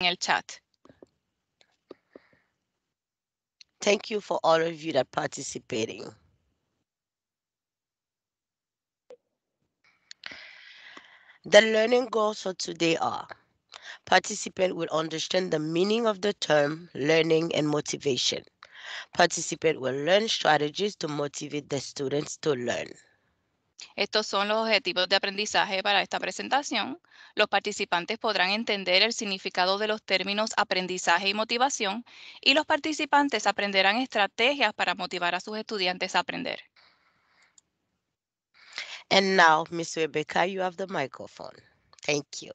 en el chat. Thank you for all of you that participating. The learning goals for today are Participant will understand the meaning of the term learning and motivation. Participant will learn strategies to motivate the students to learn. Estos son los objetivos de aprendizaje para esta presentación. Los participantes podrán entender el significado de los términos aprendizaje y motivación y los participantes aprenderán estrategias para motivar a sus estudiantes a aprender. And now, Ms. Rebecca, you have the microphone. Thank you.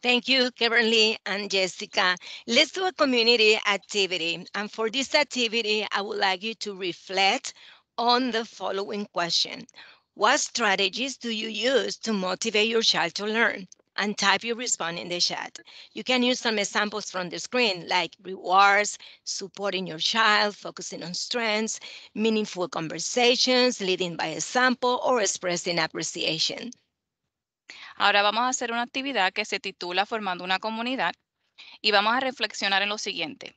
Thank you, Kevin Lee and Jessica. Let's do a community activity. And for this activity, I would like you to reflect on the following question. What strategies do you use to motivate your child to learn? And type your response in the chat. You can use some examples from the screen like rewards, supporting your child, focusing on strengths, meaningful conversations, leading by example, or expressing appreciation. Ahora vamos a hacer una actividad que se titula Formando una comunidad y vamos a reflexionar en lo siguiente.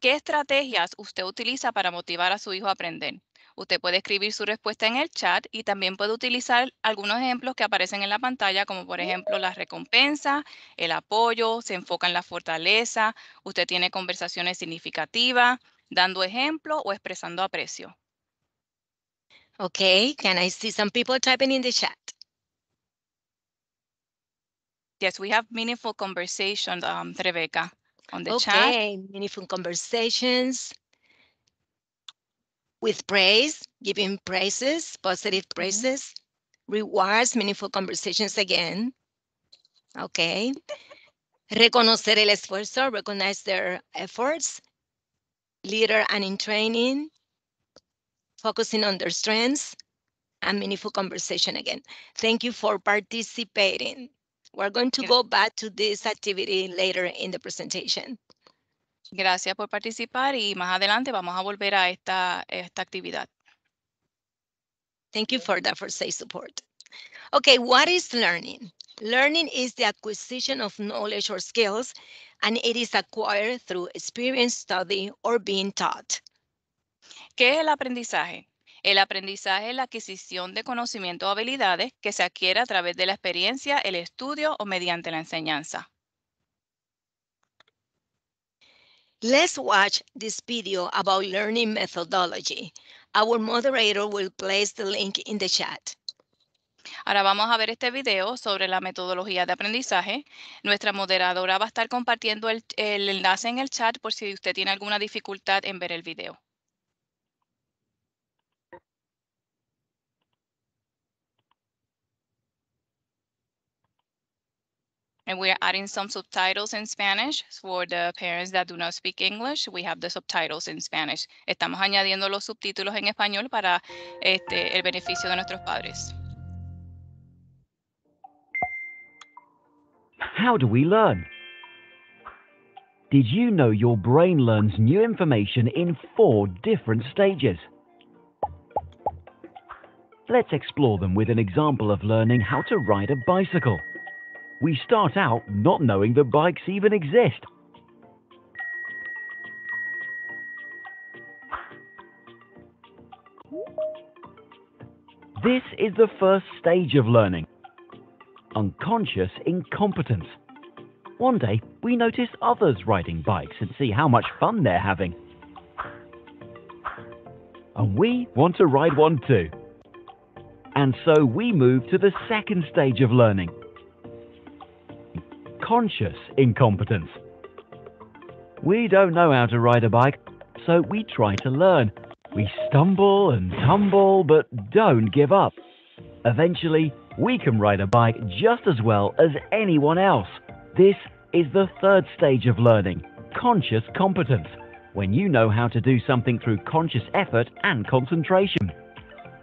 ¿Qué estrategias usted utiliza para motivar a su hijo a aprender? Usted puede escribir su respuesta en el chat y también puede utilizar algunos ejemplos que aparecen en la pantalla, como por ejemplo la recompensa, el apoyo, se enfoca en la fortaleza, usted tiene conversaciones significativas, dando ejemplo o expresando aprecio. Okay, can I see some people typing in the chat? Yes, we have meaningful conversations, um, Rebecca, on the chat. Okay, meaningful conversations. with praise, giving praises, positive mm-hmm. praises, mm-hmm. rewards, meaningful conversations again. Okay. Reconocer el esfuerzo, recognize their efforts. Leader and in training, focusing on their strengths and meaningful conversation again. Thank you for participating. We're going to yeah. go back to this activity later in the presentation. Gracias por participar y más adelante vamos a volver a esta, actividad. Thank you for that, for say support. Okay, what is learning? Learning is the acquisition of knowledge or skills, and it is acquired through experience, study, or being taught. ¿Qué es el aprendizaje? El aprendizaje es la adquisición de conocimientos o habilidades que se adquiere a través de la experiencia, el estudio o mediante la enseñanza. Let's watch this video about learning methodology. Our moderator will place link in the chat. Ahora vamos a ver este video sobre la metodología de aprendizaje. Nuestra moderadora va a estar compartiendo el, el enlace en el chat por si usted tiene alguna dificultad en ver el video. And we are adding some subtitles in Spanish for the parents that do not speak English. We have the subtitles in Spanish. Estamos añadiendo los subtítulos en español para este, el beneficio de nuestros padres. How do we learn? Did you know your brain learns new information in four different stages? Let's explore them with an example of learning how to ride a bicycle. We start out not knowing the bikes even exist. This is the first stage of learning. Unconscious incompetence. One day, we notice others riding bikes and see how much fun they're having. And we want to ride one too. And so we move to the second stage of learning conscious incompetence. We don't know how to ride a bike, so we try to learn. We stumble and tumble, but don't give up. Eventually, we can ride a bike just as well as anyone else. This is the third stage of learning, conscious competence, when you know how to do something through conscious effort and concentration.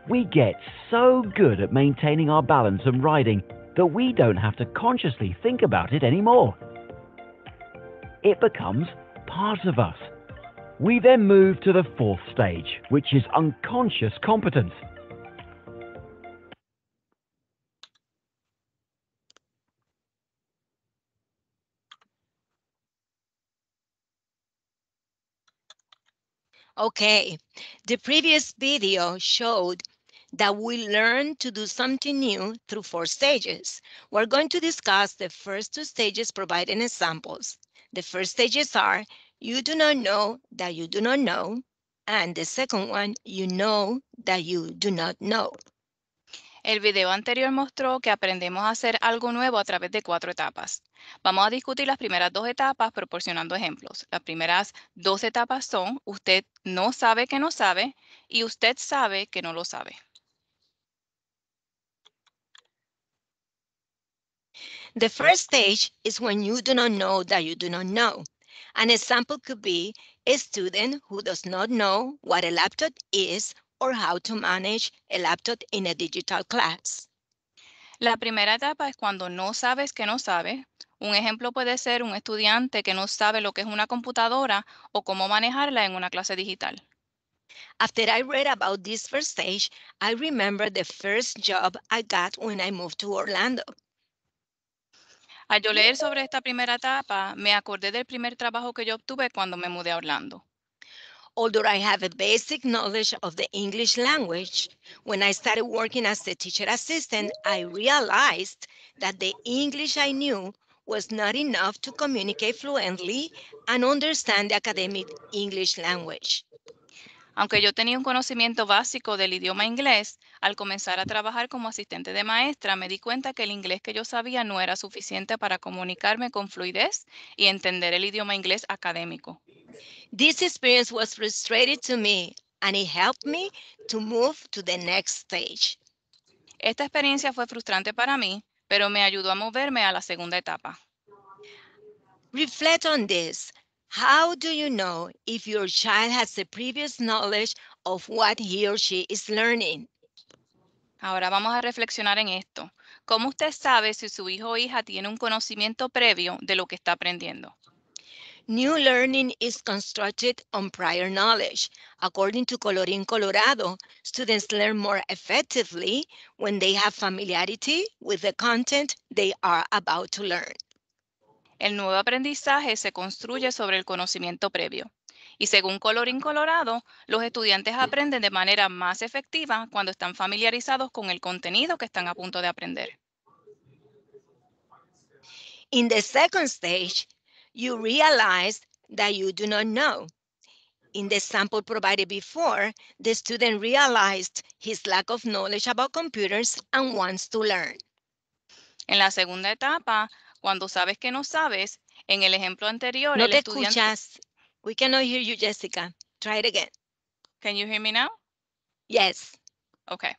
We get so good at maintaining our balance and riding that we don't have to consciously think about it anymore. It becomes part of us. We then move to the fourth stage, which is unconscious competence. Okay, the previous video showed that we learn to do something new through four stages. We're going to discuss the first two stages providing examples. The first stages are you do not know that you do not know, and the second one, you know that you do not know. El video anterior mostró que aprendemos a hacer algo nuevo a través de cuatro etapas. Vamos a discutir las primeras dos etapas proporcionando ejemplos. Las primeras dos etapas son usted no sabe que no sabe y usted sabe que no lo sabe. The first stage is when you do not know that you do not know. An example could be a student who does not know what a laptop is or how to manage a laptop in a digital class. La primera etapa es cuando no sabes que no sabes. Un ejemplo puede ser un estudiante que no sabe lo que es una computadora o cómo manejarla en una clase digital. After I read about this first stage, I remember the first job I got when I moved to Orlando. Al yo leer sobre esta primera etapa, me acordé del primer trabajo que yo obtuve cuando me mudé a Orlando. Although I have a basic knowledge of the English language, when I started working as a teacher assistant, I realized that the English I knew was not enough to communicate fluently and understand the academic English language. Aunque yo tenía un conocimiento básico del idioma inglés, al comenzar a trabajar como asistente de maestra me di cuenta que el inglés que yo sabía no era suficiente para comunicarme con fluidez y entender el idioma inglés académico. This experience was to me and it helped me to move to the next stage. Esta experiencia fue frustrante para mí, pero me ayudó a moverme a la segunda etapa. Reflect on this. How do you know if your child has the previous knowledge of what he or she is learning? Ahora vamos a reflexionar en esto. ¿Cómo usted sabe si su hijo o hija tiene un conocimiento previo de lo que está aprendiendo? New learning is constructed on prior knowledge. According to Colorín Colorado, students learn more effectively when they have familiarity with the content they are about to learn. El nuevo aprendizaje se construye sobre el conocimiento previo. Y según color Colorado, los estudiantes aprenden de manera más efectiva cuando están familiarizados con el contenido que están a punto de aprender. In the second stage, you realize that you do not know. In the sample provided before, the student realized his lack of knowledge about computers and wants to learn. En la segunda etapa, cuando sabes que no sabes, en el ejemplo anterior. No te escuchas. We cannot hear you, Jessica. Try it again. Can you hear me now? Yes. Okay.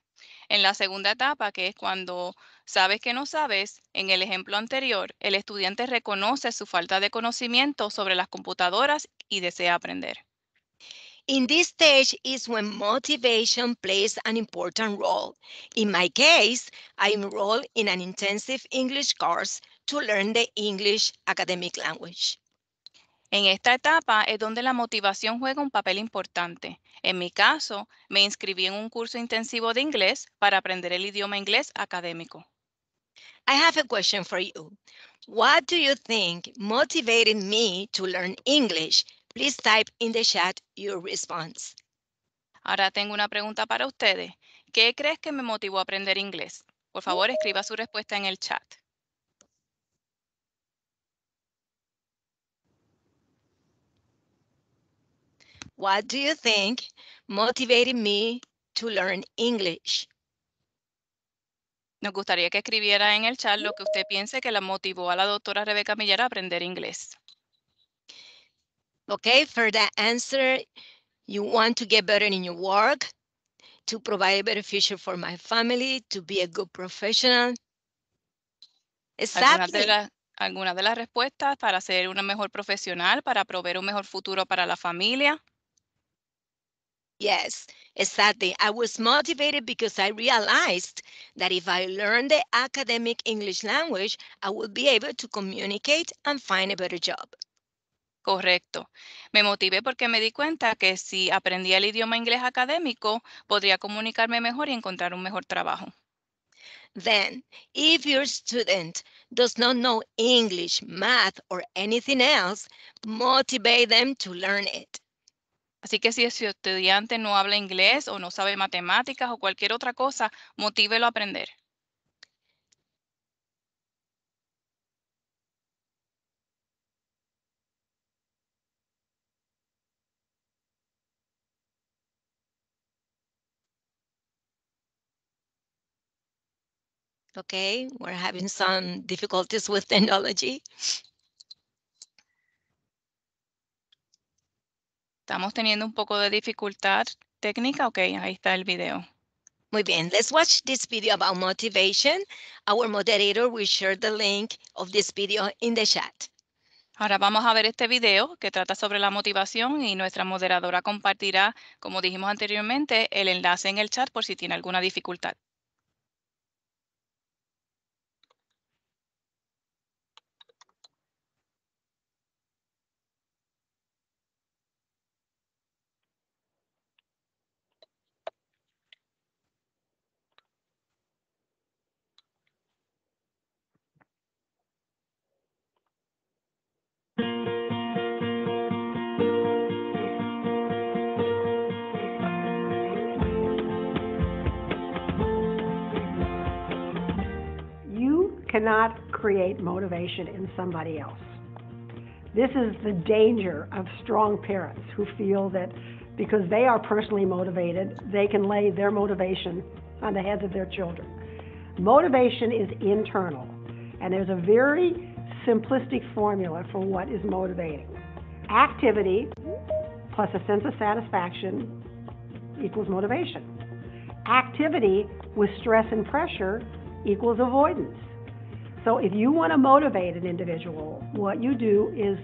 En la segunda etapa, que es cuando sabes que no sabes, en el ejemplo anterior, el estudiante reconoce su falta de conocimiento sobre las computadoras y desea aprender. In this stage is when motivation plays an important role. In my case, I enrolled in an intensive English course to learn the English academic language. En esta etapa es donde la motivación juega un papel importante. En mi caso, me inscribí en un curso intensivo de inglés para aprender el idioma inglés académico. I have a question for you. What do you think motivated me to learn English? Please type in the chat your response. Ahora tengo una pregunta para ustedes. ¿Qué crees que me motivó a aprender inglés? Por favor, escriba su respuesta en el chat. What do you think motivated me to learn English? Nos gustaría que escribiera en el chat lo que usted piense que la motivó a la doctora Rebeca Millar a aprender inglés. Okay, for that answer, you want to get better in your work, to provide a better future for my family, to be a good professional. Exactly. Algunas de las respuestas para ser una mejor profesional, para proveer un mejor futuro para la familia. Yes, exactly. I was motivated because I realized that if I learned the academic English language, I would be able to communicate and find a better job. Correcto. Me motivé porque me di cuenta que si aprendía el idioma inglés académico, podría comunicarme mejor y encontrar un mejor trabajo. Then, if your student does not know English, math, or anything else, motivate them to learn it. Así que si su estudiante no habla inglés o no sabe matemáticas o cualquier otra cosa, motívelo a aprender. Okay, we're having some difficulties with technology. Estamos teniendo un poco de dificultad técnica. Ok, ahí está el video. Muy bien, let's watch this video about motivation. Our moderator will share the link of this video in the chat. Ahora vamos a ver este video que trata sobre la motivación y nuestra moderadora compartirá, como dijimos anteriormente, el enlace en el chat por si tiene alguna dificultad. cannot create motivation in somebody else. This is the danger of strong parents who feel that because they are personally motivated, they can lay their motivation on the heads of their children. Motivation is internal, and there's a very simplistic formula for what is motivating. Activity plus a sense of satisfaction equals motivation. Activity with stress and pressure equals avoidance. So if you want to motivate an individual, what you do is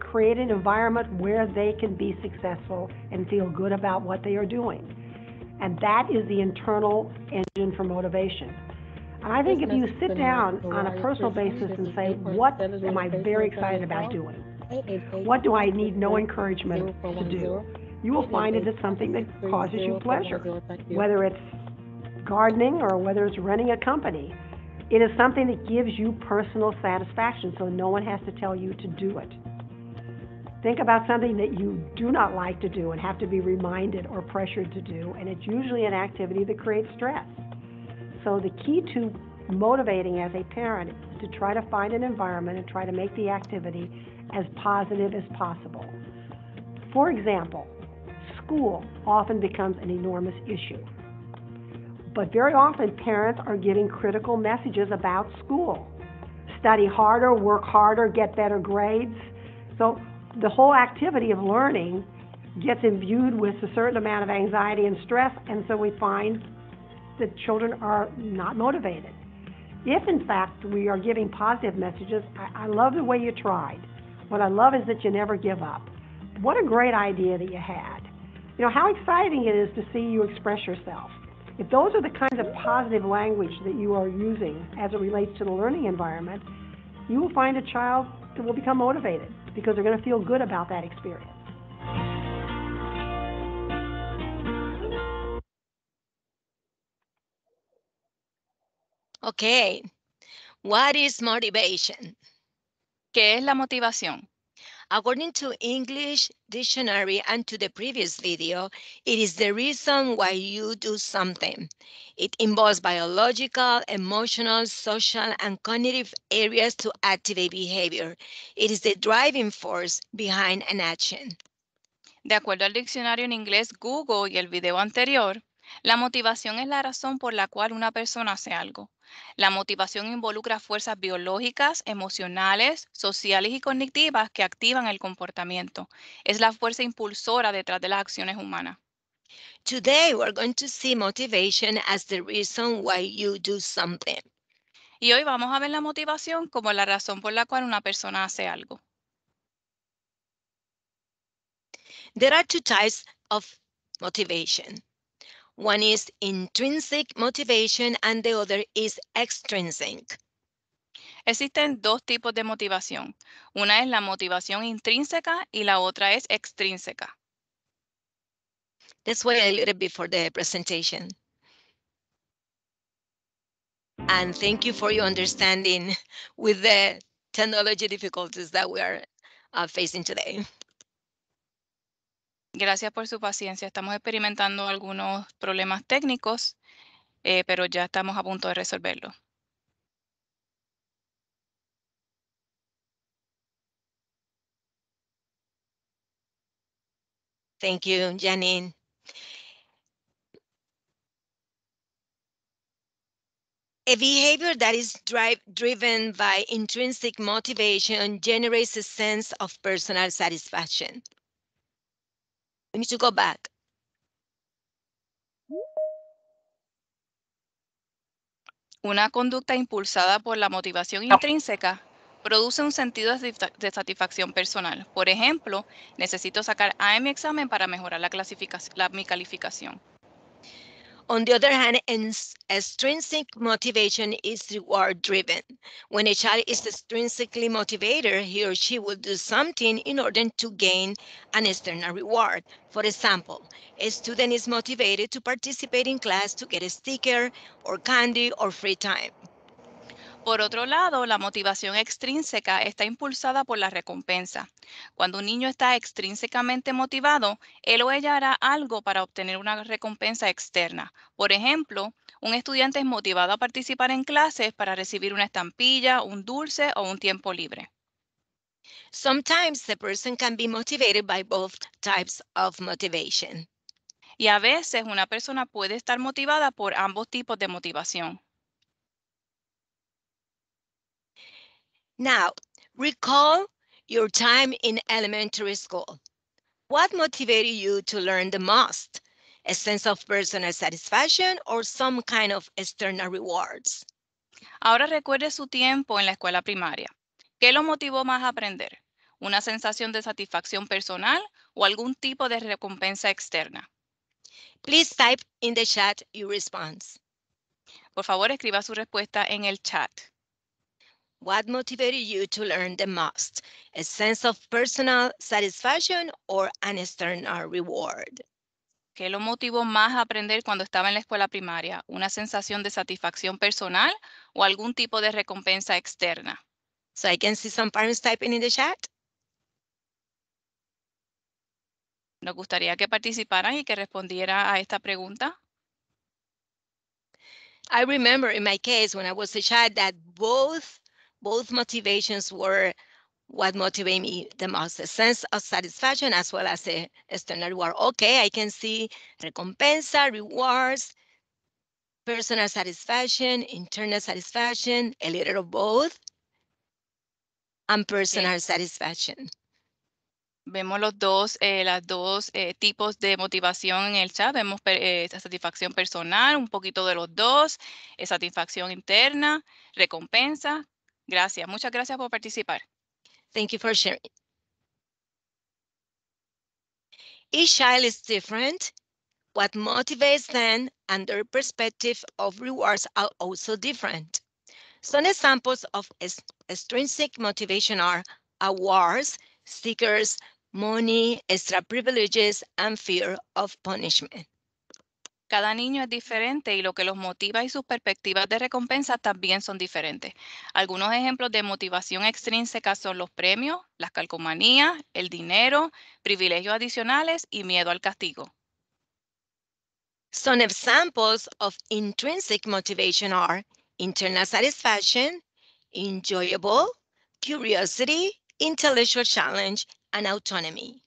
create an environment where they can be successful and feel good about what they are doing. And that is the internal engine for motivation. And I think if you sit down on a personal basis and say, what am I very excited about doing? What do I need no encouragement to do? You will find it is something that causes you pleasure, whether it's gardening or whether it's running a company. It is something that gives you personal satisfaction, so no one has to tell you to do it. Think about something that you do not like to do and have to be reminded or pressured to do, and it's usually an activity that creates stress. So, the key to motivating as a parent is to try to find an environment and try to make the activity as positive as possible. For example, school often becomes an enormous issue. But very often, parents are giving critical messages about school study harder, work harder, get better grades. So the whole activity of learning gets imbued with a certain amount of anxiety and stress, and so we find that children are not motivated. If, in fact, we are giving positive messages, I, I love the way you tried. What I love is that you never give up. What a great idea that you had. You know, how exciting it is to see you express yourself. If those are the kinds of positive language that you are using as it relates to the learning environment, you will find a child that will become motivated because they're going to feel good about that experience. Okay. What is motivation? ¿Qué es la motivación? According to English dictionary and to the previous video, it is the reason why you do something. It involves biological, emotional, social, and cognitive areas to activate behavior. It is the driving force behind an action. De acuerdo al diccionario en inglés Google y el video anterior, la motivación es la razón por la cual una persona hace algo. La motivación involucra fuerzas biológicas, emocionales, sociales y cognitivas que activan el comportamiento. Es la fuerza impulsora detrás de las acciones humanas. Today are going to see motivation as the reason why you do something. Y hoy vamos a ver la motivación como la razón por la cual una persona hace algo. There are two types of motivation. One is intrinsic motivation and the other is extrinsic. Existen dos tipos de motivación. Una es la motivación intrínseca y la otra es extrinseca This way a little bit for the presentation. And thank you for your understanding with the technology difficulties that we are uh, facing today. Gracias por su paciencia. Estamos experimentando algunos problemas técnicos, eh, pero ya estamos a punto de resolverlo. Thank you, Janine. A behavior that is drive, driven by intrinsic motivation generates a sense of personal satisfaction. Una conducta impulsada por la motivación ah. intrínseca produce un sentido de satisfacción personal. Por ejemplo, necesito sacar A en mi examen para mejorar la mi calificación. On the other hand, extrinsic motivation is reward driven. When a child is extrinsically motivated, he or she will do something in order to gain an external reward. For example, a student is motivated to participate in class to get a sticker or candy or free time. Por otro lado, la motivación extrínseca está impulsada por la recompensa. Cuando un niño está extrínsecamente motivado, él o ella hará algo para obtener una recompensa externa. Por ejemplo, un estudiante es motivado a participar en clases para recibir una estampilla, un dulce o un tiempo libre. Sometimes the person can be motivated by both types of motivation. Y a veces una persona puede estar motivada por ambos tipos de motivación. Now, recall your time in elementary school. What motivated you to learn the most? A sense of personal satisfaction or some kind of external rewards? Ahora recuerde su tiempo en la escuela primaria. ¿Qué lo motivó más a aprender? ¿Una sensación de satisfacción personal o algún tipo de recompensa externa? Please type in the chat your response. Por favor, escriba su respuesta en el chat. What motivated you to learn the most? A sense of personal satisfaction or an external reward? ¿Qué lo motivó más a aprender cuando estaba en la escuela primaria? ¿Una sensación de satisfacción personal o algún tipo de recompensa externa? So I can see some parents typing in the chat. Nos gustaría que participaran y que respondiera a esta pregunta. I remember in my case when I was a child that both both motivations were what motivated me the most, the sense of satisfaction as well as the external reward. Okay, I can see recompensa, rewards, personal satisfaction, internal satisfaction, a little of both, and personal okay. satisfaction. Vemos los dos, eh, las dos eh, tipos de motivación en el chat. Vemos eh, satisfacción personal, un poquito de los dos, eh, satisfacción interna, recompensa, Gracias, muchas gracias por participar. Thank you for sharing. Each child is different. What motivates them and their perspective of rewards are also different. Some examples of extrinsic motivation are awards, stickers, money, extra privileges, and fear of punishment. Cada niño es diferente y lo que los motiva y sus perspectivas de recompensa también son diferentes. Algunos ejemplos de motivación extrínseca son los premios, las calcomanías, el dinero, privilegios adicionales y miedo al castigo. Some examples of intrinsic motivation are internal satisfaction, enjoyable, curiosity, intellectual challenge, and autonomy.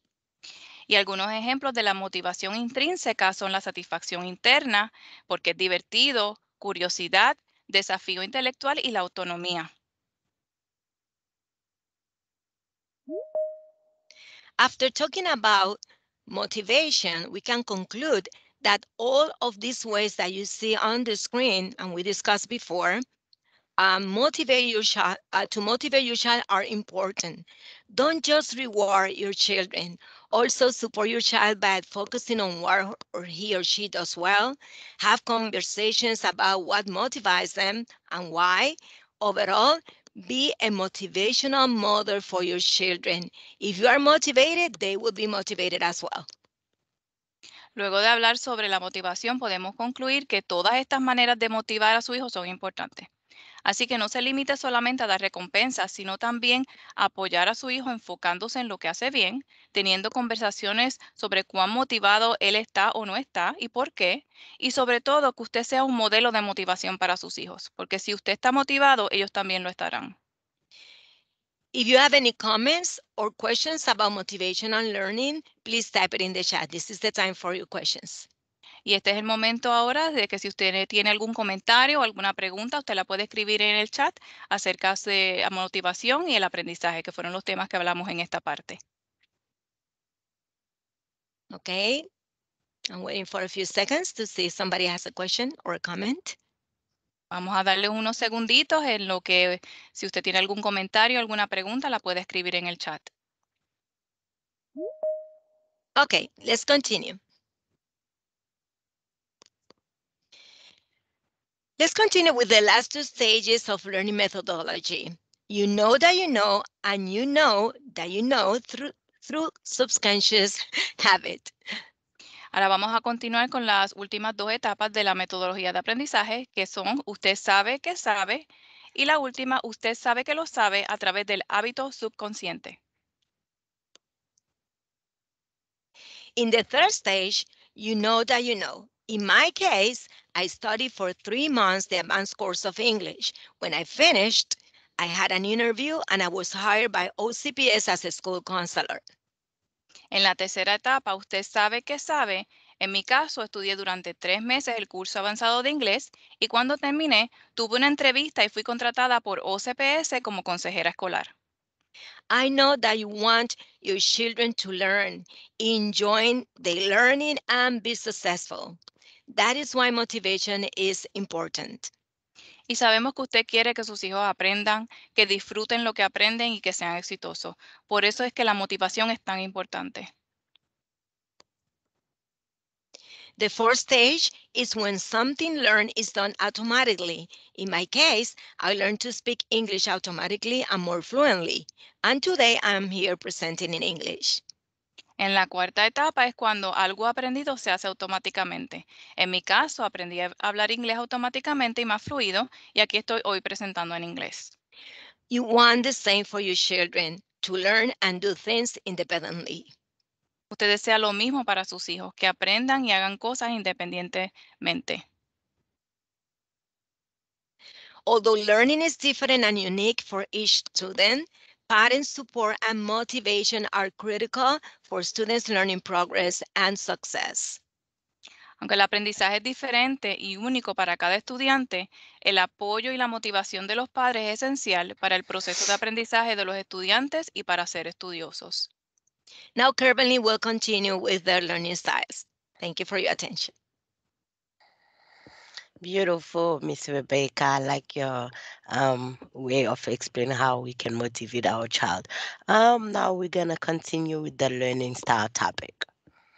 Y algunos ejemplos de la motivación intrínseca son la satisfacción interna, porque es divertido, curiosidad, desafío intelectual y la autonomía. After talking about motivation, we can conclude that all of these ways that you see on the screen and we discussed before um, motivate your child, uh, to motivate your child are important. Don't just reward your children. Also support your child by focusing on what or he or she does well. Have conversations about what motivates them and why. Overall, be a motivational mother for your children. If you are motivated, they will be motivated as well. Luego de hablar sobre la motivación, podemos concluir que todas estas maneras de motivar a su hijo son importantes. Así que no se limite solamente a dar recompensas, sino también apoyar a su hijo enfocándose en lo que hace bien, teniendo conversaciones sobre cuán motivado él está o no está y por qué, y sobre todo que usted sea un modelo de motivación para sus hijos, porque si usted está motivado, ellos también lo estarán. If you have any comments or questions about motivation and learning, please type it in the chat. This is the time for your questions. Y este es el momento ahora de que si usted tiene algún comentario o alguna pregunta, usted la puede escribir en el chat acerca de la motivación y el aprendizaje, que fueron los temas que hablamos en esta parte. Okay, I'm waiting for a few seconds to see if somebody has a question or a comment. Vamos a darle unos segunditos en lo que si usted tiene algún comentario, alguna pregunta, la puede escribir en el chat. Okay, let's continue. Let's continue with the last two stages of learning methodology. You know that you know, and you know that you know through, through subconscious habit. Ahora vamos a continuar con las últimas dos etapas de la metodología de aprendizaje, que son usted sabe que sabe y la última, usted sabe que lo sabe a través del hábito subconsciente. In the third stage, you know that you know. In my case, I studied for three months the advanced course of English. When I finished, I had an interview and I was hired by OCPS as a school counselor. En la tercera etapa, usted sabe que sabe. En mi caso, estudié durante tres meses el curso avanzado de inglés y cuando terminé, tuve una entrevista y fui contratada por OCPS como consejera escolar. I know that you want your children to learn, enjoy the learning and be successful. That is why motivation is important. Y sabemos que usted quiere que sus hijos aprendan, que disfruten lo que aprenden y que sean exitosos. Por eso es que la motivación es tan importante. The fourth stage is when something learned is done automatically. In my case, I learned to speak English automatically and more fluently. And today I'm here presenting in English. En la cuarta etapa es cuando algo aprendido se hace automáticamente. En mi caso, aprendí a hablar inglés automáticamente y más fluido, y aquí estoy hoy presentando en inglés. You want the same for your children, to learn and do things independently. Usted desea lo mismo para sus hijos, que aprendan y hagan cosas independientemente. Although learning is different and unique for each student, Parent support and motivation are critical for students' learning progress and success. Aunque el aprendizaje es diferente y único para cada estudiante, el apoyo y la motivación de los padres es esencial para el proceso de aprendizaje de los estudiantes y para ser estudiosos. Now, Kirby will continue with their learning styles. Thank you for your attention. Beautiful, Miss Rebecca. I like your um, way of explaining how we can motivate our child. Um, now we're going to continue with the learning style topic.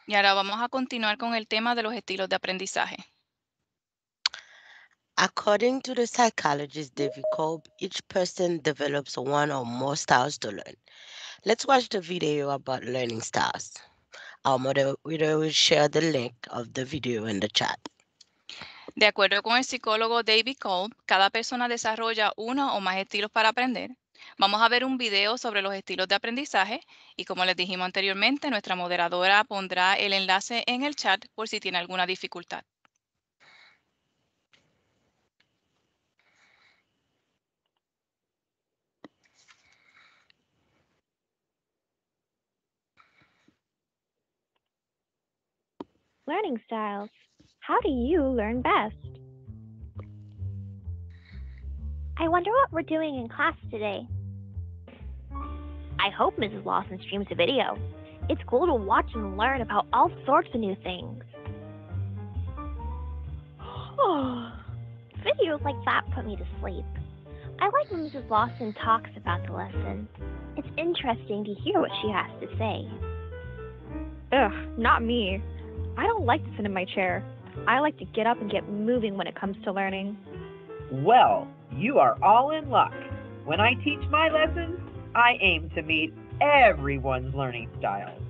Y ahora vamos a continuar con el tema de los estilos de aprendizaje. According to the psychologist David Kolb, each person develops one or more styles to learn. Let's watch the video about learning styles. Our moderator will share the link of the video in the chat. De acuerdo con el psicólogo David Cole, cada persona desarrolla uno o más estilos para aprender. Vamos a ver un video sobre los estilos de aprendizaje y como les dijimos anteriormente, nuestra moderadora pondrá el enlace en el chat por si tiene alguna dificultad. Learning styles. How do you learn best? I wonder what we're doing in class today. I hope Mrs. Lawson streams a video. It's cool to watch and learn about all sorts of new things. Oh, videos like that put me to sleep. I like when Mrs. Lawson talks about the lesson. It's interesting to hear what she has to say. Ugh, not me. I don't like to sit in my chair. I like to get up and get moving when it comes to learning. Well, you are all in luck. When I teach my lessons, I aim to meet everyone's learning styles.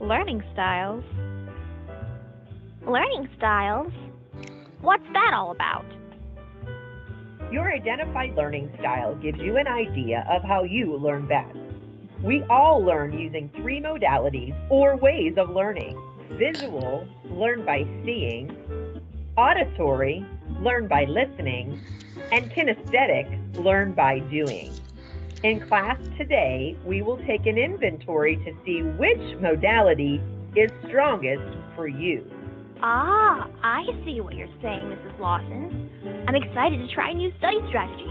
Learning styles? Learning styles? What's that all about? Your identified learning style gives you an idea of how you learn best. We all learn using three modalities or ways of learning visual, learn by seeing, auditory, learn by listening, and kinesthetic, learn by doing. In class today, we will take an inventory to see which modality is strongest for you. Ah, I see what you're saying, Mrs. Lawson. I'm excited to try new study strategies.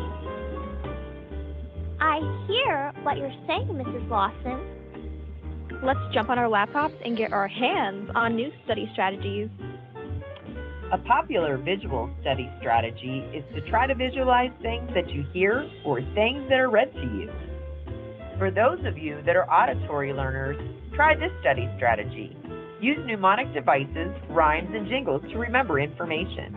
I hear what you're saying, Mrs. Lawson, let's jump on our laptops and get our hands on new study strategies. A popular visual study strategy is to try to visualize things that you hear or things that are read to you. For those of you that are auditory learners, try this study strategy. Use mnemonic devices, rhymes, and jingles to remember information.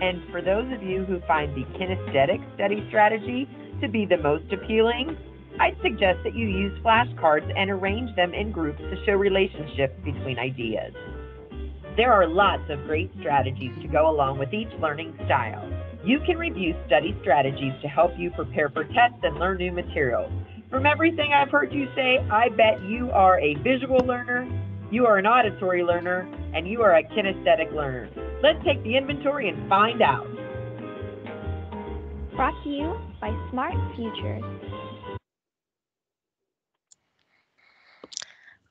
And for those of you who find the kinesthetic study strategy to be the most appealing, I'd suggest that you use flashcards and arrange them in groups to show relationship between ideas. There are lots of great strategies to go along with each learning style. You can review study strategies to help you prepare for tests and learn new materials. From everything I've heard you say, I bet you are a visual learner, you are an auditory learner, and you are a kinesthetic learner. Let's take the inventory and find out. Brought to you by Smart Futures.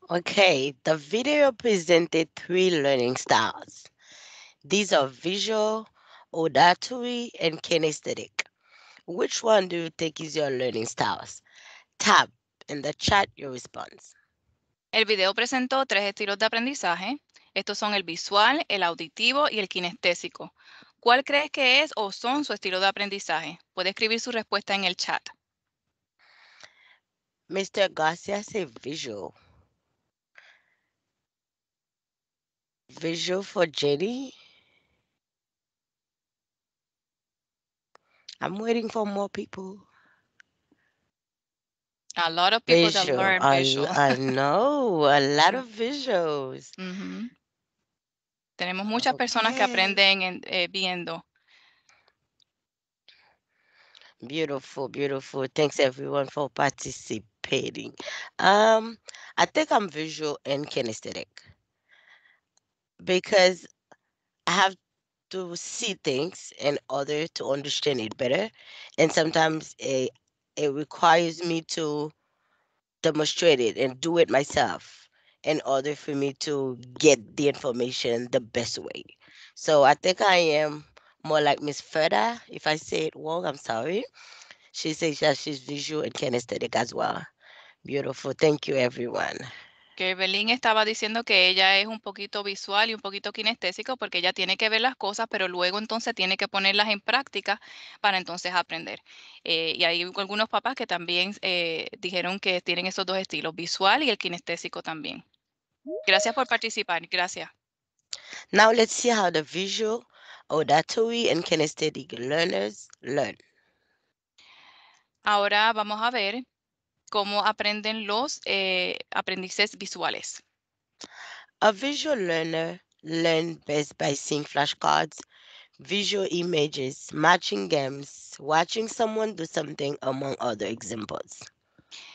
Okay, the video presented three learning styles. These are visual, auditory, and kinesthetic. Which one do you think is your learning styles? Tap in the chat your response. El video presentó tres estilos de aprendizaje. Estos son el visual, el auditivo y el kinestésico. ¿Cuál crees que es o son su estilo de aprendizaje? Puede escribir su respuesta en el chat. Mr. Garcia said visual. Visual for Jenny. I'm waiting for more people. A lot of people visual. that learn visual. I, I know, a lot of visuals. Mm -hmm. Tenemos muchas okay. personas que aprenden en, eh, viendo. Beautiful, beautiful. Thanks everyone for participating. Um, I think I'm visual and kinesthetic because I have to see things in order to understand it better. And sometimes it, it requires me to demonstrate it and do it myself in order for me to get the information the best way. So I think I am more like Miss Freda. If I say it wrong, I'm sorry. She says that she's visual and kinesthetic as well. Beautiful. Thank you, everyone. que Belín estaba diciendo que ella es un poquito visual y un poquito kinestésico porque ella tiene que ver las cosas, pero luego entonces tiene que ponerlas en práctica para entonces aprender. Eh, y hay algunos papás que también eh, dijeron que tienen esos dos estilos, visual y el kinestésico también. Gracias por participar, gracias. Now let's see how the visual, auditory and kinesthetic learners learn. Ahora vamos a ver cómo aprenden los eh, aprendices visuales. A visual learner learns best by seeing flashcards, visual images, matching games, watching someone do something, among other examples.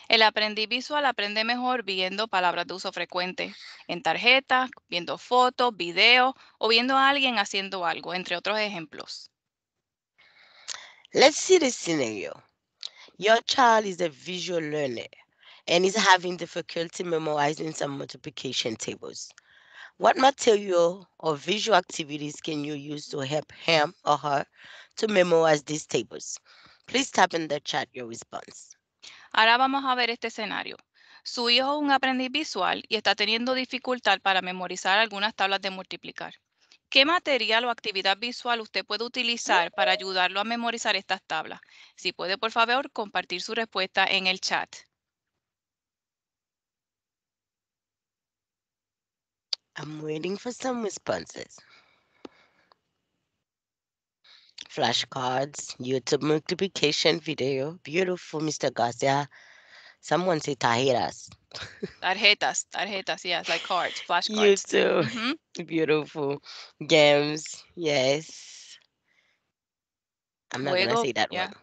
El aprendiz visual aprende mejor viendo palabras de uso frecuente en tarjetas, viendo fotos, videos o viendo a alguien haciendo algo, entre otros ejemplos. Let's see the scenario. your child is a visual learner and is having difficulty memorizing some multiplication tables. What material or visual activities can you use to help him or her to memorize these tables? Please type in the chat your response. Ahora vamos a ver este escenario. Su hijo es un aprendiz visual y está teniendo dificultad para memorizar algunas tablas de multiplicar. ¿Qué material o actividad visual usted puede utilizar para ayudarlo a memorizar estas tablas? Si puede, por favor, compartir su respuesta en el chat. I'm waiting for some responses. Flashcards, YouTube multiplication video. Beautiful, Mr. Garcia. Someone say tarjetas. tarjetas, tarjetas, yes, like cards, flashcards. You too. Mm-hmm. Beautiful. Games, yes. I'm not gonna say that yeah. one.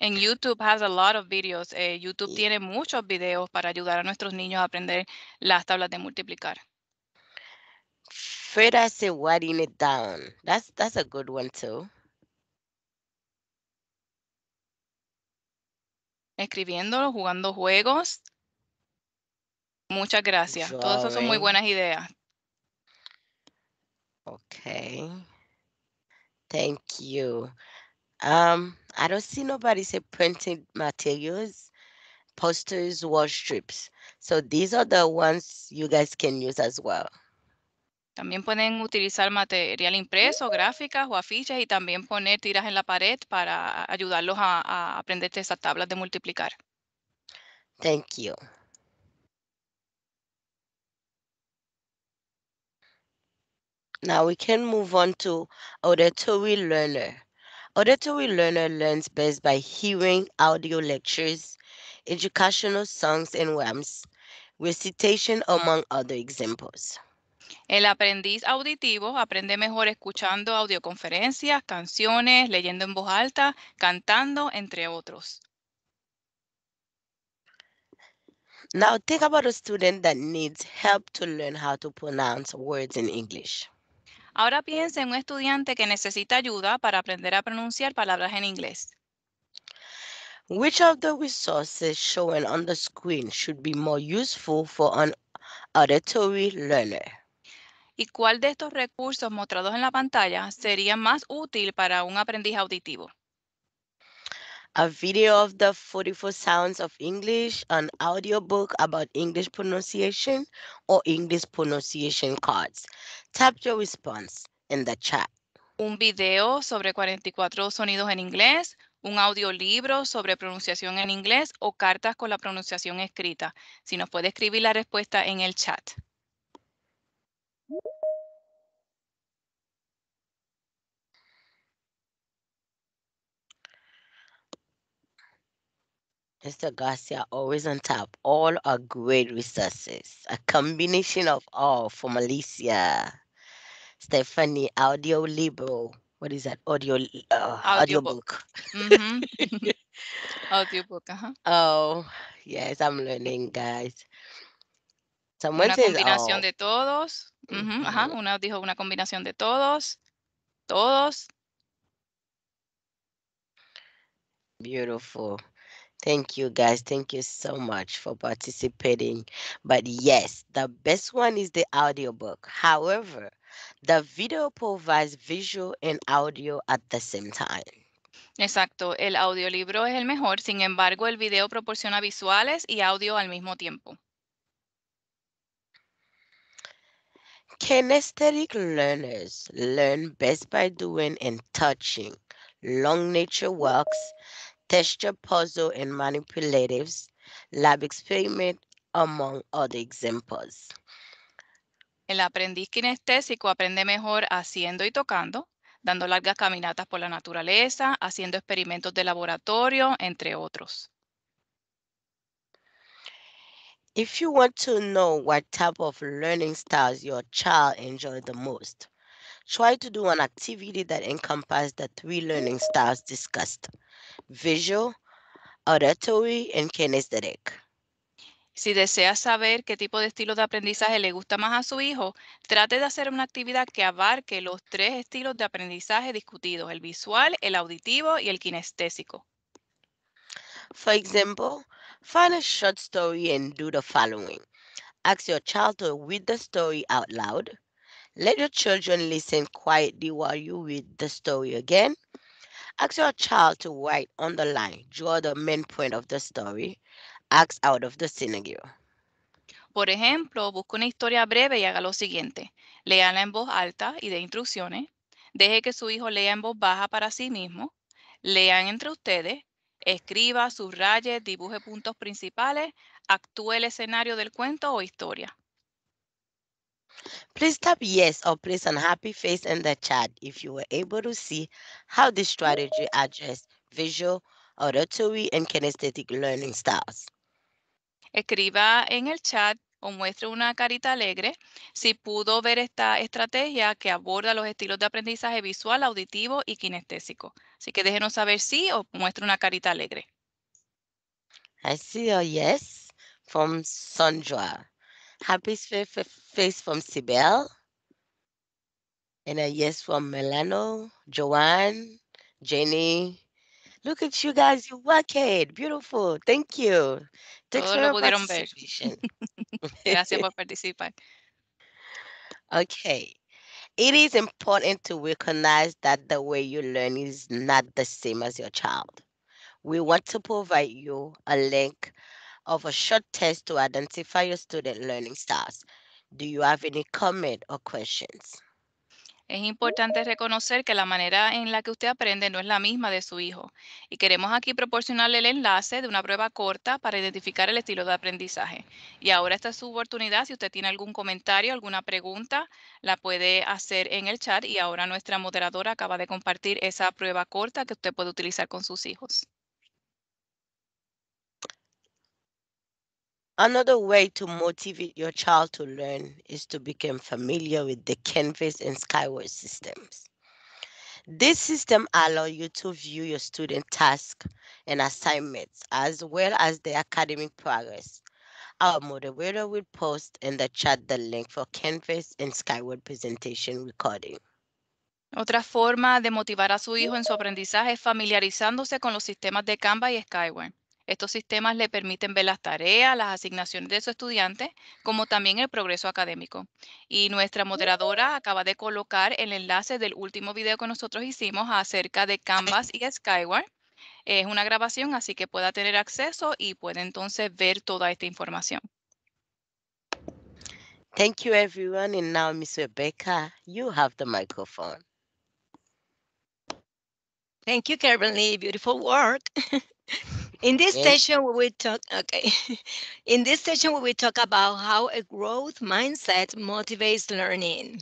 And YouTube has a lot of videos. Eh, YouTube yeah. tiene muchos videos para ayudar a nuestros niños a aprender las tablas de multiplicar. Fred, I say, writing it down. That's that's a good one too. escribiéndolo, jugando juegos. Muchas gracias. Todos Todas son muy buenas ideas. Okay. Thank you. Um, I don't see nobody say printed materials, posters, wall strips. So these are the ones you guys can use as well. También pueden utilizar material impreso, gráficas o afiches y también poner tiras en la pared para ayudarlos a, aprender estas tabla tablas de multiplicar. Thank you. Now we can move on to auditory learner. Auditory learner learns best by hearing audio lectures, educational songs and rhymes, recitation among other examples. El aprendiz auditivo aprende mejor escuchando audioconferencias, canciones, leyendo en voz alta, cantando, entre otros. Now think about a student that needs help to learn how to pronounce words in English. Ahora piensa en un estudiante que necesita ayuda para aprender a pronunciar palabras en inglés. Which of the resources shown on the screen should be more useful for an auditory learner? y cuál de estos recursos mostrados en la pantalla sería más útil para un aprendiz auditivo. video of English, an audiobook about English pronunciation or chat. Un video sobre 44 sonidos en inglés, un audiolibro sobre pronunciación en inglés o cartas con la pronunciación escrita. Si nos puede escribir la respuesta en el chat. Mr. Garcia, always on top. All are great resources. A combination of all for Alicia, Stephanie, audio libro. What is that? Audio uh, audiobook. Audiobook. mm-hmm. audiobook uh-huh. Oh, yes, I'm learning, guys. Someone una says, combinación oh. de todos. Uh -huh, mm -hmm. Ajá, una dijo una combinación de todos. Todos. Beautiful. Thank you guys. Thank you so much for participating. But yes, the best one is the audiobook. However, the video provides visual and audio at the same time. Exacto, el audiolibro es el mejor, sin embargo el video proporciona visuales y audio al mismo tiempo. Kinesthetic learners learn best by doing and touching long nature walks, texture puzzle and manipulatives, lab experiment, among other examples. El aprendiz kinestésico aprende mejor haciendo y tocando, dando largas caminatas por la naturaleza, haciendo experimentos de laboratorio, entre otros. If you want to know what type of learning styles your child enjoys the most, Try to do an activity that encompasses the three learning styles discussed visual, auditory, and kinesthetic. Si desea saber qué tipo de estilo de aprendizaje le gusta más a su hijo, trate de hacer una actividad que abarque los tres estilos de aprendizaje discutidos, el visual, el auditivo y el kinestésico. For example, find a short story and do the following. Ask your child to read the story out loud. Let your children listen quietly while you read the story again. Ask your child to write on the line, draw the main point of the story, act out of the scenario. Por ejemplo, busque una historia breve y haga lo siguiente. Léala en voz alta y de instrucciones. Deje que su hijo lea en voz baja para sí mismo. Lean entre ustedes. Escriba, subraye, dibuje puntos principales. Actúe el escenario del cuento o historia. Please tap yes or place an happy face in the chat if you were able to see how this strategy addressed visual, auditory, and kinesthetic learning styles. Escriba en el chat o muestre una carita alegre si pudo ver esta estrategia que aborda los estilos de aprendizaje visual, auditivo y kinestésico. Así que déjenos saber si o muestre una carita alegre. I see a yes from Sandra. Happy face from Sibel. And a yes from Milano, Joanne, Jenny. Look at you guys, you work it. Beautiful. Thank you. Thanks Todos for pudieron ver. Gracias por participar. Okay. It is important to recognize that the way you learn is not the same as your child. We want to provide you a link of a short test to identify your student learning styles. Do you have any comment or questions? Es importante reconocer que la manera en la que usted aprende no es la misma de su hijo y queremos aquí proporcionarle el enlace de una prueba corta para identificar el estilo de aprendizaje. Y ahora esta es su oportunidad, si usted tiene algún comentario, alguna pregunta, la puede hacer en el chat y ahora nuestra moderadora acaba de compartir esa prueba corta que usted puede utilizar con sus hijos. Another way to motivate your child to learn is to become familiar with the Canvas and Skyward systems. This system allow you to view your student tasks and assignments as well as their academic progress. Our moderator will post in the chat the link for Canvas and Skyward presentation recording. Otra forma de motivar a su hijo en su aprendizaje es familiarizándose con los sistemas de Canva y Skyward. Estos sistemas le permiten ver las tareas, las asignaciones de su estudiante, como también el progreso académico. Y nuestra moderadora acaba de colocar el enlace del último video que nosotros hicimos acerca de Canvas y Skyward. Es una grabación, así que pueda tener acceso y puede entonces ver toda esta información. Thank you, everyone. And now, Ms. Rebecca, you have the microphone. Thank you, Lee. Beautiful work. In this yes. session, we will talk. Okay, in this session, we will talk about how a growth mindset motivates learning.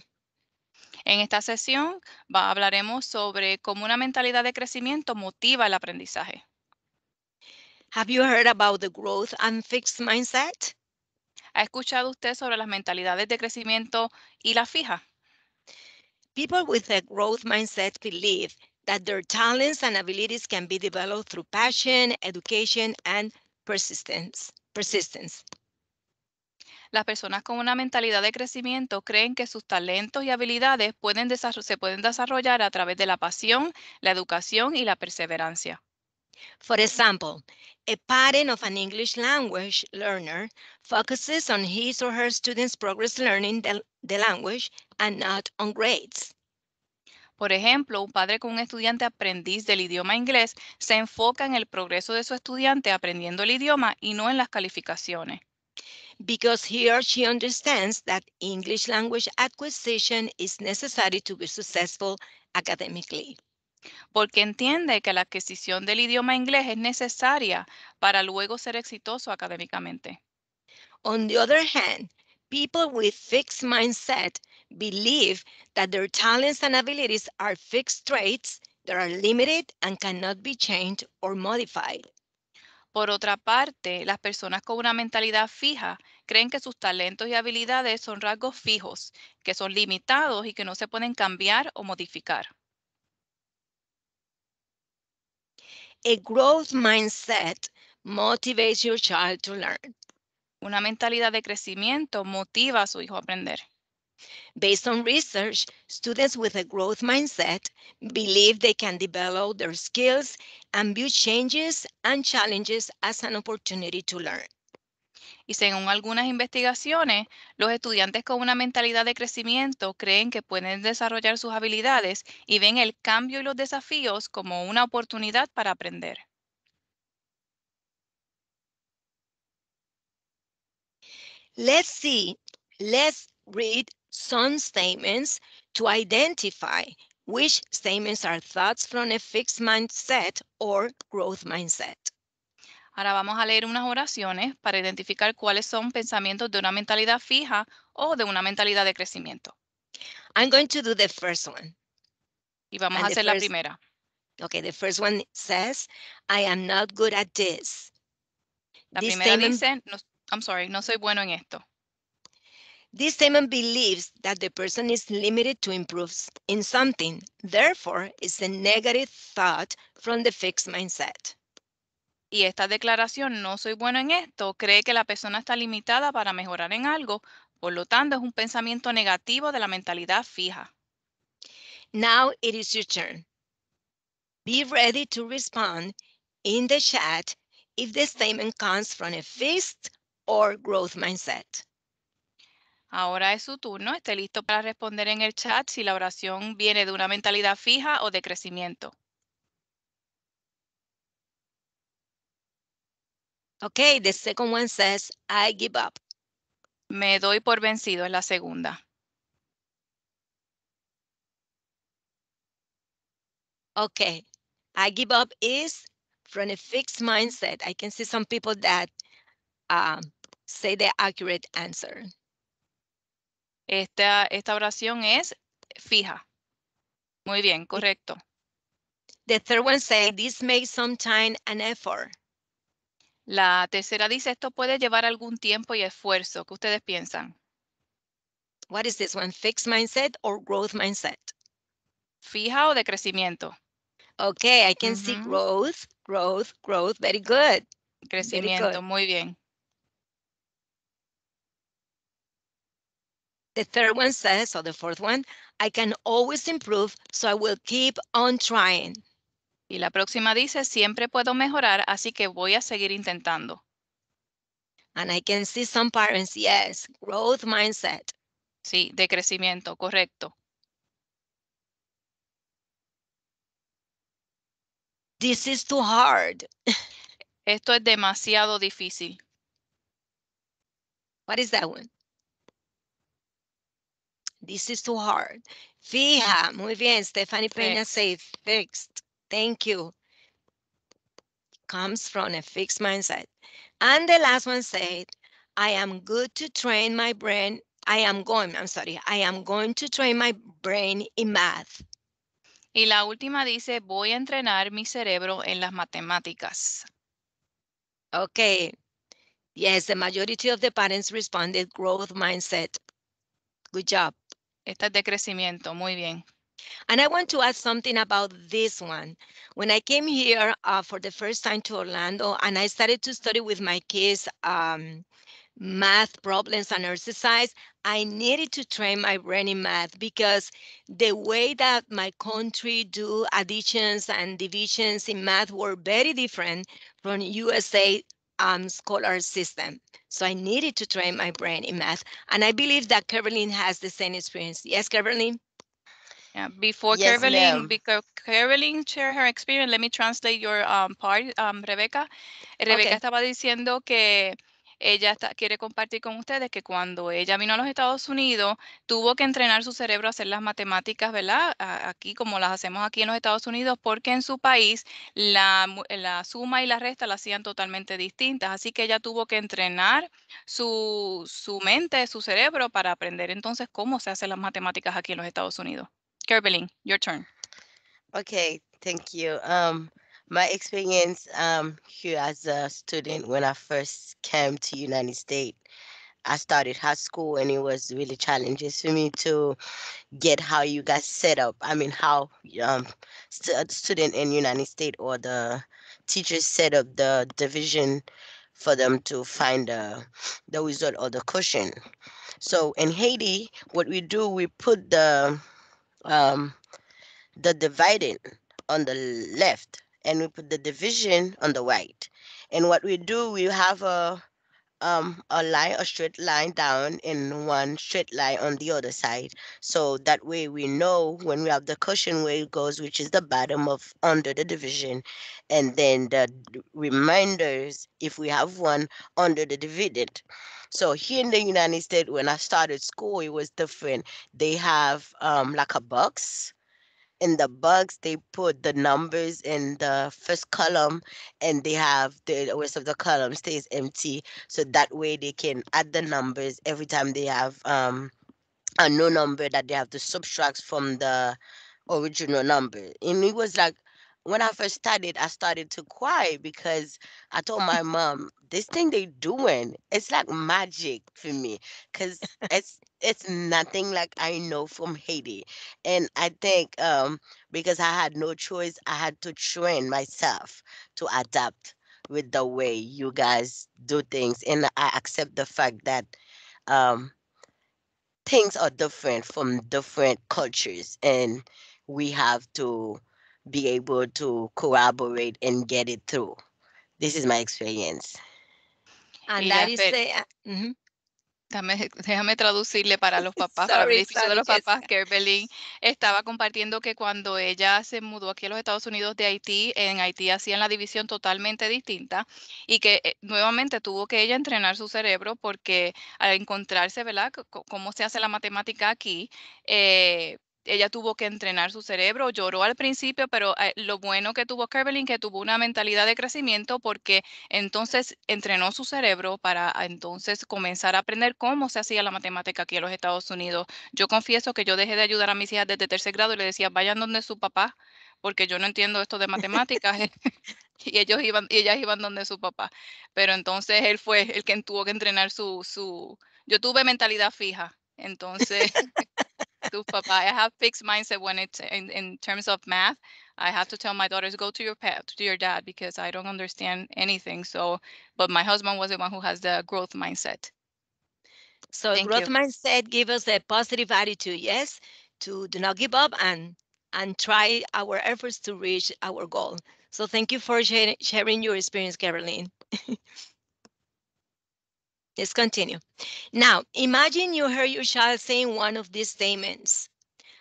En esta sesión va, hablaremos sobre cómo una mentalidad de crecimiento motiva el aprendizaje. Have you heard about the growth and fixed mindset? ¿Ha escuchado usted sobre las mentalidades de crecimiento y la fija? People with a growth mindset believe that their talents and abilities can be developed through passion, education, and persistence. persistence. Las personas con una mentalidad de crecimiento creen que sus talentos y habilidades pueden se pueden desarrollar a través de la pasión, la educación y la perseverancia. For example, a parent of an English language learner focuses on his or her students' progress learning the, the language and not on grades. Por ejemplo, un padre con un estudiante aprendiz del idioma inglés se enfoca en el progreso de su estudiante aprendiendo el idioma y no en las calificaciones. Because he or she understands that English language acquisition is necessary to be successful academically. Porque entiende que la adquisición del idioma inglés es necesaria para luego ser exitoso académicamente. On the other hand, people with fixed mindset believe that their talents and abilities are fixed traits that are limited and cannot be changed or modified. Por otra parte, las personas con una mentalidad fija creen que sus talentos y habilidades son rasgos fijos, que son limitados y que no se pueden cambiar o modificar. A growth mindset motivates your child to learn. Una mentalidad de crecimiento motiva a su hijo a aprender. Based on research, students with a growth mindset believe they can develop their skills and view changes and challenges as an opportunity to learn. Y según algunas investigaciones, los estudiantes con una mentalidad de crecimiento creen que pueden desarrollar sus habilidades y ven el cambio y los desafíos como una oportunidad para aprender. Let's see, let's read some statements to identify which statements are thoughts from a fixed mindset or growth mindset. Ahora vamos a leer unas oraciones para identificar cuáles son pensamientos de una mentalidad fija o de una mentalidad de crecimiento. I'm going to do the first one. Y vamos a hacer la primera. Okay, the first one says, I am not good at this. La primera dice, I'm sorry, no soy bueno en esto. This statement believes that the person is limited to improve in something. Therefore, it's a negative thought from the fixed mindset. Y esta declaración, no soy bueno en esto, cree que la persona está limitada para mejorar en algo. Por lo tanto, es un pensamiento negativo de la mentalidad fija. Now it is your turn. Be ready to respond in the chat if the statement comes from a fixed or growth mindset. Ahora es su turno. Esté listo para responder en el chat si la oración viene de una mentalidad fija o de crecimiento. Okay, the second one says, I give up. Me doy por vencido en la segunda. Okay, I give up is from a fixed mindset. I can see some people that um, say the accurate answer. Esta, esta oración es fija. Muy bien, correcto. The third one says, this makes some an effort. La tercera dice, esto puede llevar algún tiempo y esfuerzo. ¿Qué ustedes piensan? What is this one, fixed mindset or growth mindset? Fija o de crecimiento. Ok, I can see growth, growth, growth. Very good. Crecimiento, muy bien. The third one says, or the fourth one, I can always improve, so I will keep on trying. Y la próxima dice, siempre puedo mejorar, así que voy a seguir intentando. And I can see some parents, yes, growth mindset. Sí, de crecimiento, correcto. This is too hard. Esto es demasiado difícil. What is that one? This is too hard. Fija, muy bien. Stephanie Peña says fixed. Thank you. Comes from a fixed mindset. And the last one said, I am good to train my brain. I am going, I'm sorry, I am going to train my brain in math. Y la última dice, voy a entrenar mi cerebro en las matemáticas. Okay. Yes, the majority of the parents responded growth mindset. Good job. Esta es de crecimiento, muy bien. And I want to add something about this one. When I came here uh, for the first time to Orlando and I started to study with my kids um, math problems and exercise, I needed to train my brain in math because the way that my country do additions and divisions in math were very different from USA um, scholar system. So I needed to train my brain in math. And I believe that Kerlin has the same experience. Yes, Kerlin? Yeah, before yes, Caroline, because Caroline share her experience, let me translate your um, part, um, Rebecca. Rebecca okay. estaba diciendo que ella quiere compartir con ustedes que cuando ella vino a los Estados Unidos, tuvo que entrenar su cerebro a hacer las matemáticas, ¿verdad? Aquí, como las hacemos aquí en los Estados Unidos, porque en su país la, suma y la resta la hacían totalmente distintas. Así que ella tuvo que entrenar su, mente, su cerebro, para aprender entonces cómo se hacen las matemáticas aquí en los Estados Unidos. Kerbelin, your turn. Okay, thank you. Um, my experience um, here as a student when I first came to United States, I started high school and it was really challenging for me to get how you guys set up. I mean, how um, st- uh, student in United States or the teachers set up the division for them to find uh, the result or the question. So in Haiti, what we do, we put the um, the dividing on the left and we put the division on the right. And what we do, we have a um, a line, a straight line down and one straight line on the other side. So that way we know when we have the cushion where it goes, which is the bottom of under the division. And then the reminders, if we have one, under the dividend. So here in the United States, when I started school, it was different. They have um, like a box in the bugs they put the numbers in the first column and they have the rest of the column stays empty so that way they can add the numbers every time they have um, a new number that they have to subtract from the original number and it was like when I first started, I started to cry because I told my mom, this thing they doing, it's like magic for me. Cause it's it's nothing like I know from Haiti. And I think um, because I had no choice, I had to train myself to adapt with the way you guys do things. And I accept the fact that um, things are different from different cultures, and we have to be able to collaborate and get it through. This is my experience. And yeah, that is the. Uh, mm-hmm. Déjame, traducirle para los papás, para el beneficio de los papás, que estaba compartiendo que cuando ella se mudó aquí a los Estados Unidos de Haití, en Haití hacían la división totalmente distinta y que eh, nuevamente tuvo que ella entrenar su cerebro porque al encontrarse, ¿verdad?, cómo se hace la matemática aquí, eh, ella tuvo que entrenar su cerebro, lloró al principio, pero eh, lo bueno que tuvo es que tuvo una mentalidad de crecimiento porque entonces entrenó su cerebro para ah, entonces comenzar a aprender cómo se hacía la matemática aquí en los Estados Unidos. Yo confieso que yo dejé de ayudar a mis hijas desde tercer grado y le decía, vayan donde su papá, porque yo no entiendo esto de matemáticas. Eh, y ellos iban, y ellas iban donde su papá. Pero entonces él fue el que tuvo que entrenar su, su... yo tuve mentalidad fija. Entonces, but I have fixed mindset when it's in, in terms of math. I have to tell my daughters go to your to your dad because I don't understand anything. So, but my husband was the one who has the growth mindset. So Thank growth you. mindset give us a positive attitude, yes, to do not give up and and try our efforts to reach our goal. So thank you for sharing your experience, Caroline. Let's continue. Now, imagine you heard your child saying one of these statements.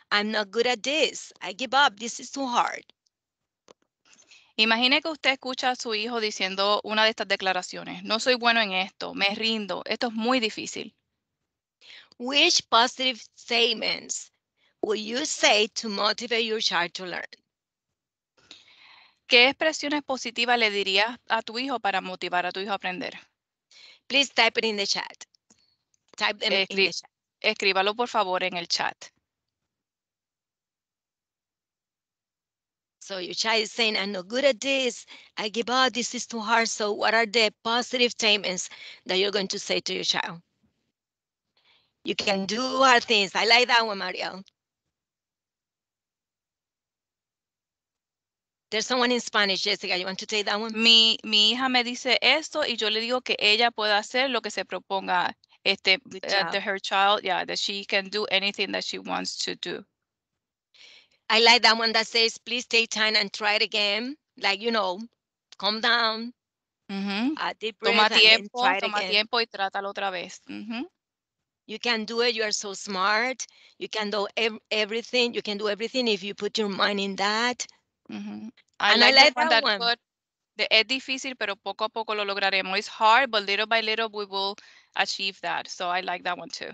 I'm not good at this. I give up. This is too hard. Imagine que usted escucha a su hijo diciendo una de estas declaraciones. No soy bueno en esto. Me rindo. Esto es muy difícil. Which positive statements will you say to motivate your child to learn? ¿Qué expresiones positivas le dirías a tu hijo para motivar a tu hijo a aprender? Please type it in the chat. Type them Escri in the chat. Escríbalo, por favor, en el chat. So your child is saying, I'm not good at this. I give up. This is too hard. So what are the positive statements that you're going to say to your child? You can do hard things. I like that one, Mario. There's someone in Spanish, Jessica. You want to take that one? Mi, mi hija me dice esto y yo le digo que ella puede hacer lo que se proponga. Este, uh, eh, the, her child, yeah, that she can do anything that she wants to do. I like that one that says, please take time and try it again. Like, you know, calm down. Mm -hmm. uh, toma tiempo, toma again. y trátalo otra vez. Mm -hmm. You can do it. You are so smart. You can do ev everything. You can do everything if you put your mind in that. Mm-hmm. I and like I like the one that, one. Put, es difícil, pero poco a poco lo lograremos. It's hard, but little by little we will achieve that. So I like that one too.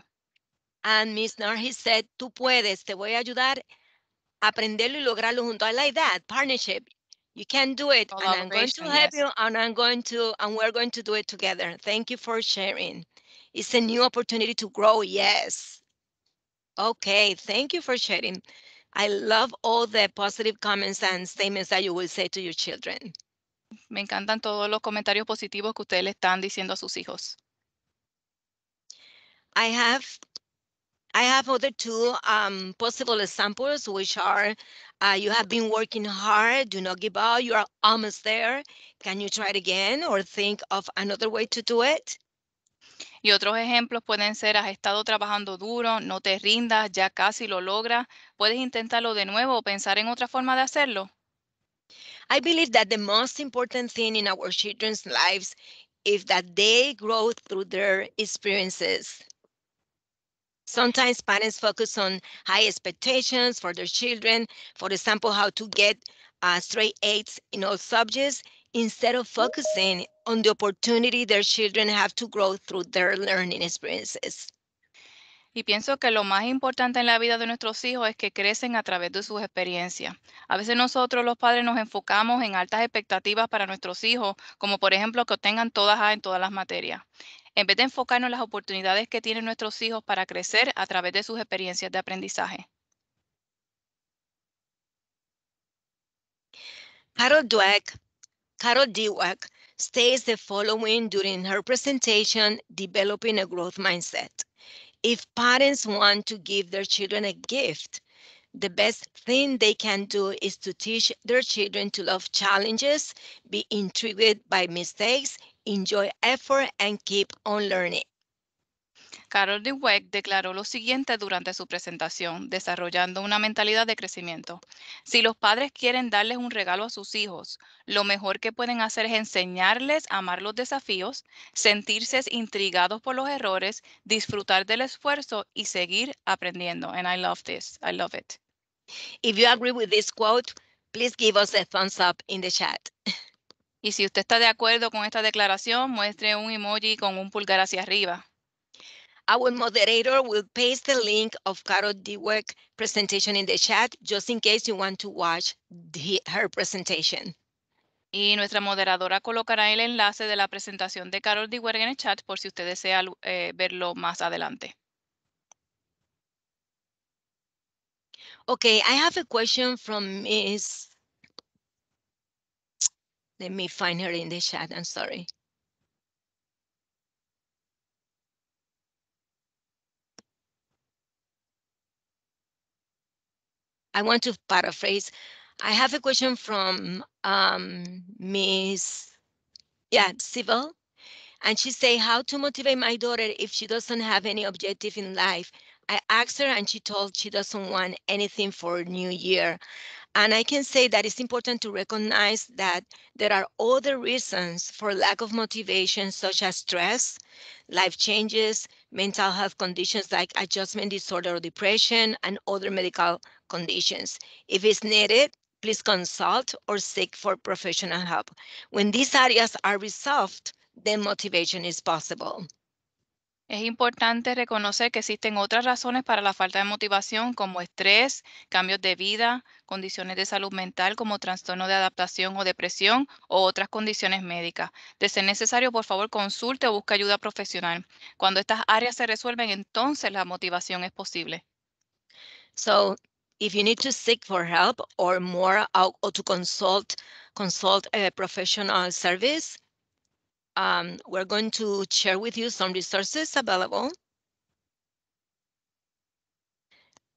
And Miss Narhi said, tú puedes, te voy a ayudar a aprenderlo y lograrlo junto. I like that, partnership. You can do it, and I'm going to help yes. you, and I'm going to, and we're going to do it together. Thank you for sharing. It's a new opportunity to grow, yes. Okay, thank you for sharing. I love all the positive comments and statements that you will say to your children. Me encantan todos los comentarios positivos que ustedes le están diciendo a sus hijos. I have I have other two um, possible examples, which are uh, you have been working hard, do not give up, you are almost there. Can you try it again or think of another way to do it? Y otros ejemplos pueden ser, has estado trabajando duro, no te rindas, ya casi lo logras, puedes intentarlo de nuevo o pensar en otra forma de hacerlo. I believe that the most important thing in our children's lives is that they grow through their experiences. Sometimes parents focus on high expectations for their children, for example, how to get uh, straight A's in all subjects, instead of focusing on the opportunity their children have to grow through their learning experiences. Y pienso que lo más importante en la vida de nuestros hijos es que crecen a través de sus experiencias. A veces nosotros los padres nos enfocamos en altas expectativas para nuestros hijos, como por ejemplo que obtengan todas A en todas las materias, en vez de enfocarnos en las oportunidades que tienen nuestros hijos para crecer a través de sus experiencias de aprendizaje. Carol Dweck, Carol Dweck states the following during her presentation, Developing a Growth Mindset. If parents want to give their children a gift, the best thing they can do is to teach their children to love challenges, be intrigued by mistakes, enjoy effort, and keep on learning. Carol Dweck declaró lo siguiente durante su presentación, desarrollando una mentalidad de crecimiento. Si los padres quieren darles un regalo a sus hijos, lo mejor que pueden hacer es enseñarles a amar los desafíos, sentirse intrigados por los errores, disfrutar del esfuerzo y seguir aprendiendo. And I love this. I love it. If you agree with this quote, please give us a thumbs up in the chat. Y si usted está de acuerdo con esta declaración, muestre un emoji con un pulgar hacia arriba. Our moderator will paste the link of Carol Dweck presentation in the chat, just in case you want to watch the, her presentation. Y nuestra moderadora colocará el enlace de la presentación de Carol Dweck en el chat por si usted desea eh, verlo más adelante. Okay, I have a question from Miss. Let me find her in the chat, I'm sorry. I want to paraphrase. I have a question from um, Miss, yeah, Sibyl, and she say how to motivate my daughter if she doesn't have any objective in life. I asked her and she told she doesn't want anything for New Year. And I can say that it's important to recognize that there are other reasons for lack of motivation, such as stress, life changes, mental health conditions like adjustment disorder or depression and other medical conditions. If it's needed, please consult or seek for professional help. When these areas are resolved, then motivation is possible. Es importante reconocer que existen otras razones para la falta de motivación, como estrés, cambios de vida, condiciones de salud mental como trastorno de adaptación o depresión o otras condiciones médicas. De ser necesario, por favor, consulte o busque ayuda profesional. Cuando estas áreas se resuelven, entonces la motivación es posible. So, if you need to seek for help or more or to consult consult a professional service, um, we're going to share with you some resources available.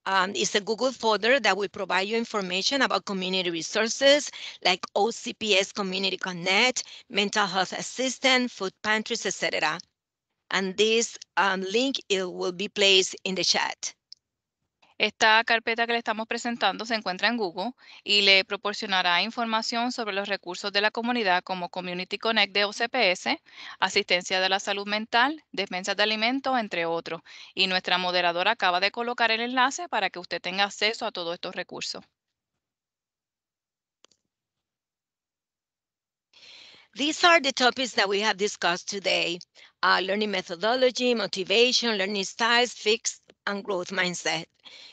Um, it's a Google folder that will provide you information about community resources like OCPS Community Connect, mental health assistance, food pantries, etc. And this um, link it will be placed in the chat. Esta carpeta que le estamos presentando se encuentra en Google y le proporcionará información sobre los recursos de la comunidad como Community Connect de OCPS, asistencia de la salud mental, despensas de alimentos, entre otros. Y nuestra moderadora acaba de colocar el enlace para que usted tenga acceso a todos estos recursos. These are the topics that we have discussed today. Uh, learning methodology, motivation, learning styles, fixed and growth mindset.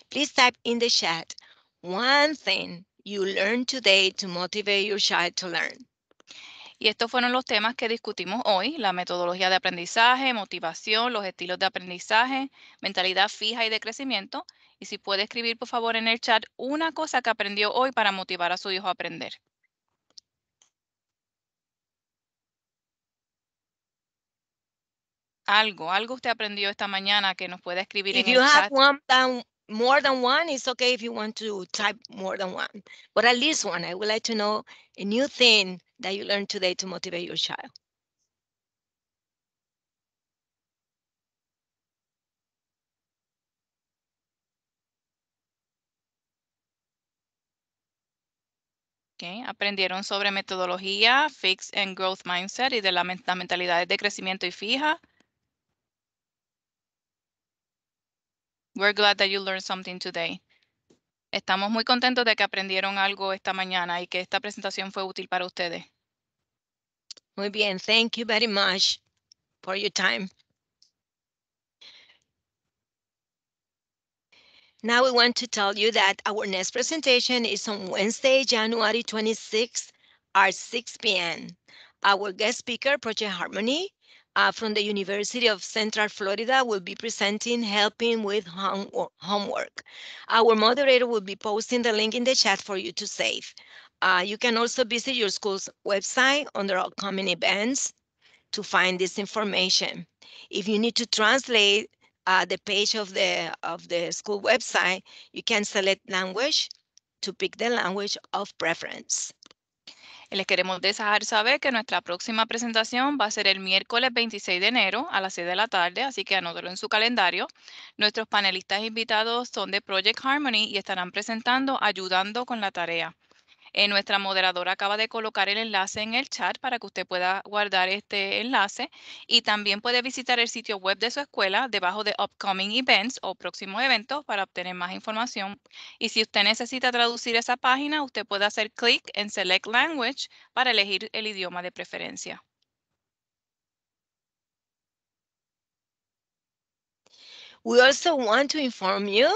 Please type in the chat one thing you learned today to motivate your child to learn. Y estos fueron los temas que discutimos hoy, la metodología de aprendizaje, motivación, los estilos de aprendizaje, mentalidad fija y de crecimiento. Y si puede escribir, por favor, en el chat una cosa que aprendió hoy para motivar a su hijo a aprender. algo, algo usted aprendió esta mañana que nos puede escribir if en you el have chat. One, down, more than one, it's okay if you want to type more than one. But at least one, I would like to know a new thing that you learned today to motivate your child. Okay. Aprendieron sobre metodología, fixed and growth mindset y de la mentalidad de crecimiento y fija. We're glad that you learned something today. Estamos muy contentos de que aprendieron algo esta mañana y que esta presentación fue útil para ustedes. Muy bien, thank you very much for your time. Now we want to tell you that our next presentation is on Wednesday, January 26th at 6 p.m. Our guest speaker, Project Harmony, uh, from the University of Central Florida will be presenting Helping with Homework. Our moderator will be posting the link in the chat for you to save. Uh, you can also visit your school's website under upcoming events to find this information. If you need to translate uh, the page of the, of the school website, you can select language to pick the language of preference. Les queremos dejar saber que nuestra próxima presentación va a ser el miércoles 26 de enero a las 6 de la tarde, así que anótelo en su calendario. Nuestros panelistas invitados son de Project Harmony y estarán presentando Ayudando con la Tarea. Eh, nuestra moderadora acaba de colocar el enlace en el chat para que usted pueda guardar este enlace y también puede visitar el sitio web de su escuela debajo de Upcoming Events o próximos eventos para obtener más información. Y si usted necesita traducir esa página, usted puede hacer clic en Select Language para elegir el idioma de preferencia. We also want to inform you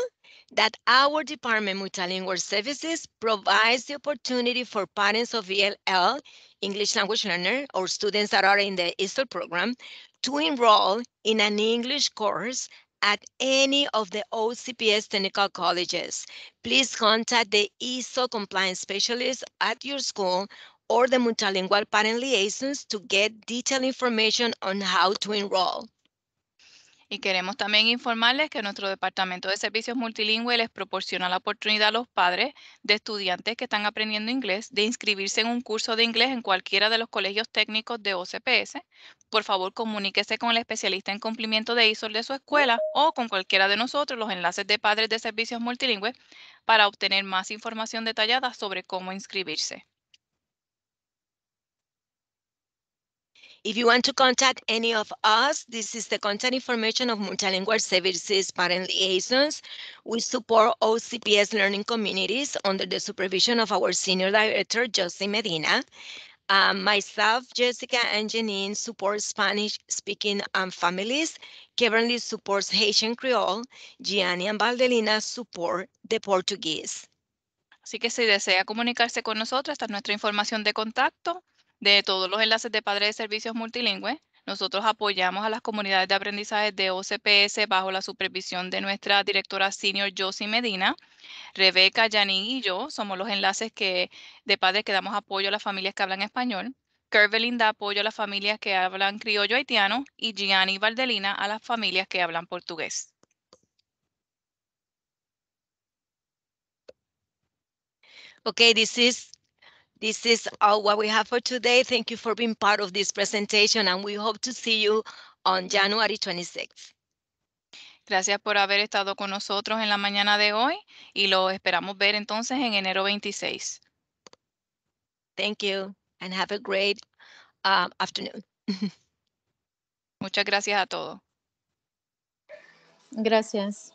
that our department, multilingual services, provides the opportunity for parents of ELL, English language learner, or students that are in the ESL program, to enroll in an English course at any of the OCPS technical colleges. Please contact the ESL compliance specialist at your school or the multilingual parent liaisons to get detailed information on how to enroll. Y queremos también informarles que nuestro Departamento de Servicios Multilingües les proporciona la oportunidad a los padres de estudiantes que están aprendiendo inglés de inscribirse en un curso de inglés en cualquiera de los colegios técnicos de OCPS. Por favor, comuníquese con el especialista en cumplimiento de ISOL de su escuela o con cualquiera de nosotros, los enlaces de padres de servicios multilingües, para obtener más información detallada sobre cómo inscribirse. If you want to contact any of us, this is the contact information of Multilingual Services Parent Liaisons. We support OCPS learning communities under the supervision of our Senior Director, Josie Medina. Um, myself, Jessica, and Janine support Spanish-speaking um, families. Kevinly supports Haitian Creole. Gianni and Valdelina support the Portuguese. Así que si desea comunicarse con nosotros, esta nuestra información de contacto. de todos los enlaces de padres de servicios multilingües. Nosotros apoyamos a las comunidades de aprendizaje de OCPS bajo la supervisión de nuestra directora senior Josie Medina. Rebeca, Janine y yo somos los enlaces que, de padres que damos apoyo a las familias que hablan español. Kervelin da apoyo a las familias que hablan criollo haitiano y Gianni Valdelina a las familias que hablan portugués. Okay, this is This is all uh, what we have for today. Thank you for being part of this presentation and we hope to see you on January 26th. Gracias por haber estado con nosotros en la mañana de hoy y lo esperamos ver entonces en enero 26. Thank you and have a great uh, afternoon. Muchas gracias a todos. Gracias.